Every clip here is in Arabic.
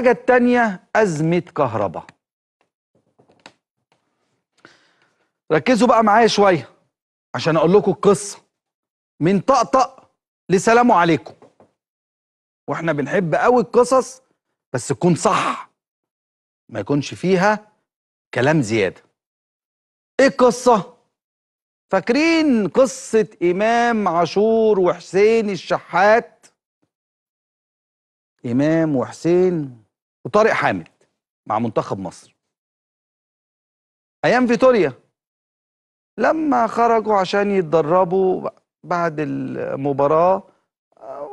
الحاجة التانية أزمة كهرباء ركزوا بقى معايا شوية عشان أقول لكم القصة من طقطق لسلام عليكم واحنا بنحب قوي القصص بس تكون صح ما يكونش فيها كلام زيادة ايه القصة؟ فاكرين قصة إمام عاشور وحسين الشحات إمام وحسين وطارق حامد مع منتخب مصر ايام فيتوريا لما خرجوا عشان يتدربوا بعد المباراه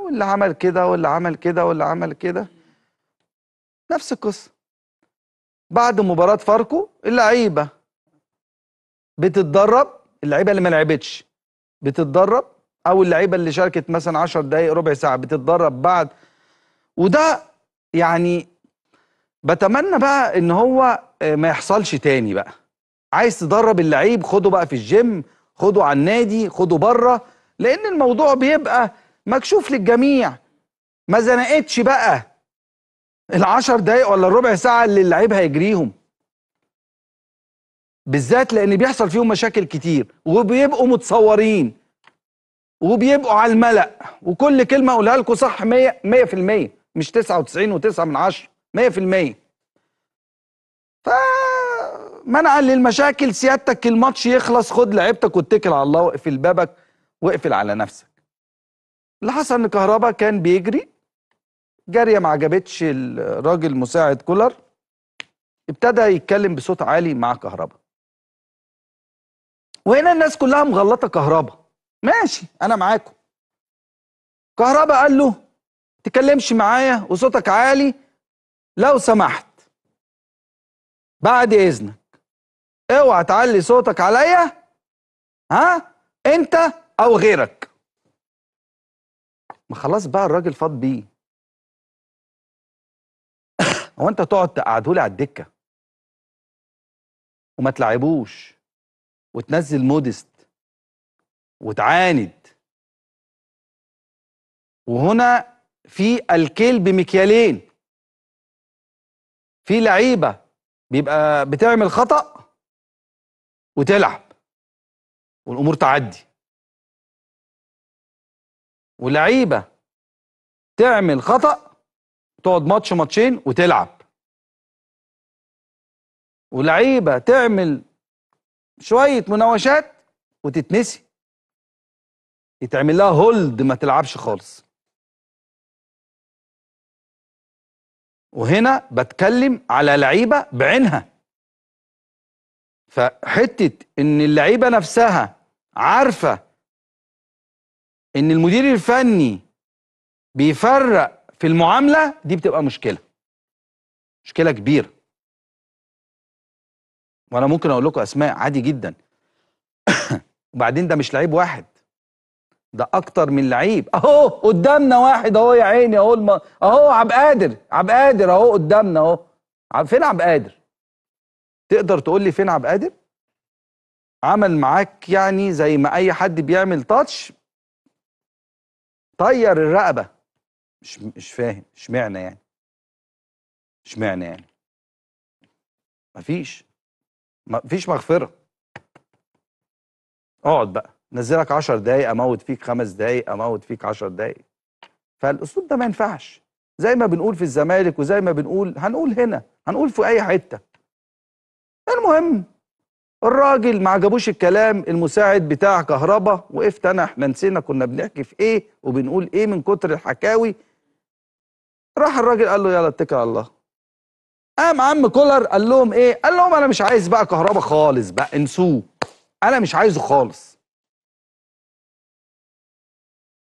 واللي عمل كده واللي عمل كده واللي عمل كده نفس القصه بعد مباراه فاركو اللعيبه بتتدرب اللعيبه اللي ما لعبتش بتتدرب او اللعيبه اللي شاركت مثلا 10 دقائق ربع ساعه بتتدرب بعد وده يعني بتمنى بقى ان هو آه، ما يحصلش تاني بقى عايز تدرب اللعيب خده بقى في الجيم خده على النادي خده بره لان الموضوع بيبقى مكشوف للجميع ما زنقتش بقى العشر دقايق ولا الربع ساعه اللي اللعيب هيجريهم بالذات لان بيحصل فيهم مشاكل كتير وبيبقوا متصورين وبيبقوا على الملأ وكل كلمه اقولها لكم صح 100 100% مش تسعة وتسعين وتسعة من 10 100% فمنعا للمشاكل سيادتك الماتش يخلص خد لعيبتك واتكل على الله واقفل بابك واقفل على نفسك اللي حصل ان كهربا كان بيجري جاريه ما عجبتش الراجل مساعد كولر ابتدى يتكلم بصوت عالي مع كهربا وهنا الناس كلها مغلطه كهربا ماشي انا معاكم كهربا قال له تكلمش معايا وصوتك عالي لو سمحت بعد اذنك اوعى تعلي صوتك عليا ها انت او غيرك ما خلاص بقى الراجل فاض بيه هو انت تقعد تقعده لي على الدكه وما تلعبوش وتنزل مودست وتعاند وهنا في الكيل بمكيالين في لعيبه بيبقى بتعمل خطا وتلعب والامور تعدي ولعيبه تعمل خطا تقعد ماتش ماتشين وتلعب ولعيبه تعمل شويه مناوشات وتتنسي يتعمل لها هولد ما تلعبش خالص وهنا بتكلم على لعيبه بعينها فحته ان اللعيبه نفسها عارفه ان المدير الفني بيفرق في المعامله دي بتبقى مشكله مشكله كبيره وانا ممكن اقول لكم اسماء عادي جدا وبعدين ده مش لعيب واحد ده اكتر من لعيب اهو قدامنا واحد اهو يا عيني اهو الم... اهو عب قادر عب قادر اهو قدامنا اهو فين عب قادر تقدر تقول لي فين عب قادر عمل معاك يعني زي ما اي حد بيعمل تاتش طير الرقبه مش مش فاهم اشمعنى يعني اشمعنى يعني مفيش مفيش مغفره اقعد بقى نزلك 10 دقايق اموت فيك خمس دقايق اموت فيك 10 دقايق فالاسلوب ده ما ينفعش زي ما بنقول في الزمالك وزي ما بنقول هنقول هنا هنقول في اي حته المهم الراجل ما عجبوش الكلام المساعد بتاع كهربا وقفت انا احنا نسينا كنا بنحكي في ايه وبنقول ايه من كتر الحكاوي راح الراجل قال له يلا اتكل على الله قام عم كولر قال لهم ايه قال لهم انا مش عايز بقى كهربا خالص بقى انسوه انا مش عايزه خالص